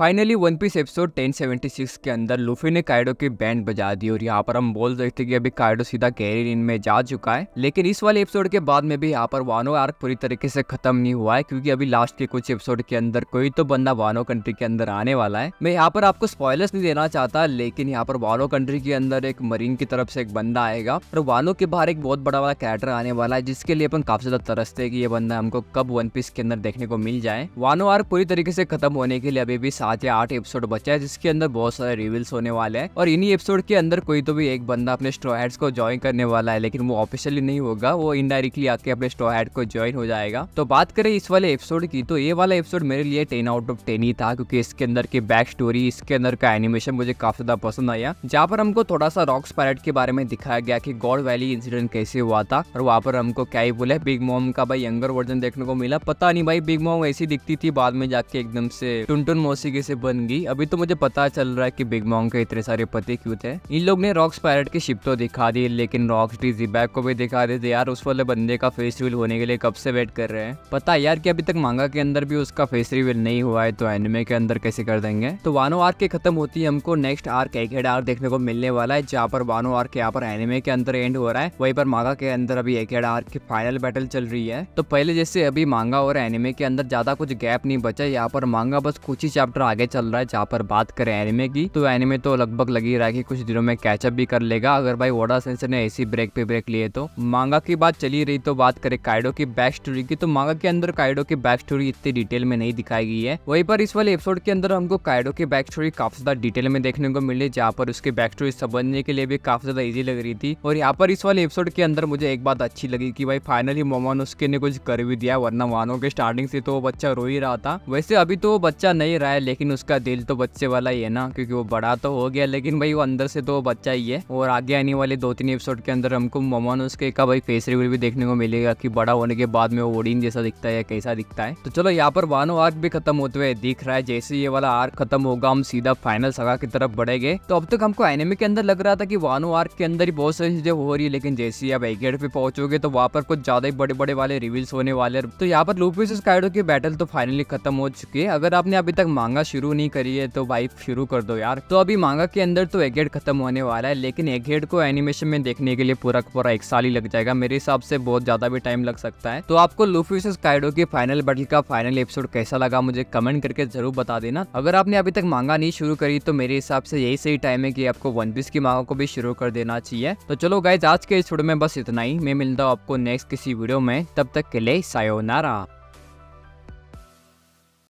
finally one piece episode 1076 के अंदर Luffy ने काइडो की बैंड बजा दी और यहाँ पर हम बोल रहे थे कि अभी काइडो सीधा कैरियर इन में जा चुका है लेकिन इस वाले एपिसोड के बाद में भी यहाँ पर वानो आर्क पूरी तरीके से खत्म नहीं हुआ है क्योंकि अभी लास्ट के कुछ एपिसोड के अंदर कोई तो बंदा वानो कंट्री के अंदर आने वाला है मैं यहाँ पर आपको स्पॉयलर्स नहीं देना चाहता लेकिन यहाँ पर वानो कंट्री के अंदर एक मरीन की तरफ से एक बंदा आएगा और वानो के बाहर एक बहुत बड़ा वाला कैरेक्टर आने वाला है जिसके लिए अपन काफी ज्यादा तरसते है की ये बंदा हमको कब वन पीस के अंदर देखने को मिल जाए वानो आर्क पूरी तरीके से खत्म होने के लिए अभी भी सात या आठ एपिसोड बचा है जिसके अंदर बहुत सारे रिविल्स होने वाले हैं और इन्हीं एपिसोड के अंदर कोई तो भी एक बंदा अपने स्ट्रॉ हैड्स को ज्वाइन करने वाला है लेकिन वो ऑफिशियली नहीं होगा वो इनडायरेक्टली आके अपने स्ट्रॉ हैड को ज्वाइन हो जाएगा तो बात करें इस वाले एपिसोड की तो ये वाला एपिसोड मेरे लिए टेन आउट ऑफ टेन ही था क्योंकि इसके अंदर की बैक स्टोरी इसके अंदर का एनिमेशन मुझे काफी ज्यादा पसंद आया जहाँ पर हमको थोड़ा सा रॉक्स पैरेट के बारे में दिखाया गया कि गॉड वैली इंसिडेंट कैसे हुआ था और वहाँ पर हमको क्या ही बोले बिग मॉम का भाई यंगर वर्जन देखने को मिला पता नहीं भाई बिग मॉम ऐसी दिखती थी बाद में जाके एकदम से टुन टुन मौसी तरीके से बन गई अभी तो मुझे पता चल रहा है कि बिग मॉन्ग के इतने सारे पति क्यों थे इन लोग ने रॉक्स पायलट की शिप तो दिखा दी लेकिन रॉक्स डी बैग को भी दिखा देते यार उस वाले बंदे का फेस रिविल होने के लिए कब से वेट कर रहे हैं पता है यार की अभी तक मांगा के अंदर भी उसका फेस रिविल नहीं हुआ है तो एनिमे के अंदर कैसे कर देंगे तो वानो आर्क के खत्म होती है हमको नेक्स्ट आर्क एकेड आर्क देखने को मिलने वाला है जहाँ पर वानो आर्क यहाँ पर एनिमे के अंदर एंड हो रहा है वही पर मांगा के अंदर अभी एकेड आर्क की फाइनल बैटल चल रही है तो पहले जैसे अभी मांगा और एनिमे के अंदर ज्यादा कुछ गैप नहीं बचा यहाँ पर मांगा बस कुछ ही चैप्टर चैप्टर आगे चल रहा है जहाँ पर बात करें एनिमे की तो एनिमे तो लगभग लगी रहा है कि कुछ दिनों में कैचअप भी कर लेगा अगर भाई वोडा सेंसर ने ऐसी ब्रेक पे ब्रेक लिए तो मांगा की बात चली रही तो बात करें काइडो की बैक स्टोरी की तो मांगा के अंदर काइडो की बैक स्टोरी इतनी डिटेल में नहीं दिखाई गई है वही पर इस वाले एपिसोड के अंदर हमको काइडो की बैक स्टोरी काफी ज्यादा डिटेल में देखने को मिली जहाँ पर उसकी बैक स्टोरी समझने के लिए भी काफी ज्यादा ईजी लग रही थी और यहाँ पर इस वाले एपिसोड के अंदर मुझे एक बात अच्छी लगी कि भाई फाइनली मोमानोस्के ने कुछ कर भी दिया वरना मानो के स्टार्टिंग से तो वो बच्चा रो ही रहा था वैसे अभी तो वो बच्चा नहीं रहा है लेकिन उसका दिल तो बच्चे वाला ही है ना क्योंकि वो बड़ा तो हो गया लेकिन भाई वो अंदर से तो बच्चा ही है और आगे आने वाले दो तीन एपिसोड के अंदर हमको ने उसके का भाई फेस रिव्यू भी देखने को मिलेगा कि बड़ा होने के बाद में वो ओडिन जैसा दिखता है कैसा दिखता है तो चलो यहाँ पर वानो आर्क भी खत्म होते हुए दिख रहा है जैसे ये वाला आर्क खत्म होगा हम सीधा फाइनल सगा की तरफ बढ़ेंगे तो अब तक हमको एनिमे के अंदर लग रहा था कि वानो आर्क के अंदर ही बहुत सारी चीजें हो रही है लेकिन जैसे ही आप एगेट पे पहुंचोगे तो वहाँ पर कुछ ज्यादा ही बड़े बड़े वाले रिव्यूज होने वाले तो यहाँ पर लूपिस स्काइडो की बैटल तो फाइनली खत्म हो चुकी है अगर आपने अभी तक मांगा मांगा शुरू नहीं करी है तो भाई शुरू कर दो यार तो अभी मांगा के अंदर तो एगेड खत्म होने वाला है लेकिन एगेड को एनिमेशन में देखने के लिए पूरा पूरा एक साल ही लग जाएगा मेरे हिसाब से बहुत ज्यादा भी टाइम लग सकता है तो आपको लूफी काइडो की फाइनल बटल का फाइनल एपिसोड कैसा लगा मुझे कमेंट करके जरूर बता देना अगर आपने अभी तक मांगा नहीं शुरू करी तो मेरे हिसाब से यही सही टाइम है की आपको वन पीस की मांगा को भी शुरू कर देना चाहिए तो चलो गाइज आज के एपिसोड में बस इतना ही मैं मिलता हूँ आपको नेक्स्ट किसी वीडियो में तब तक के लिए सायोनारा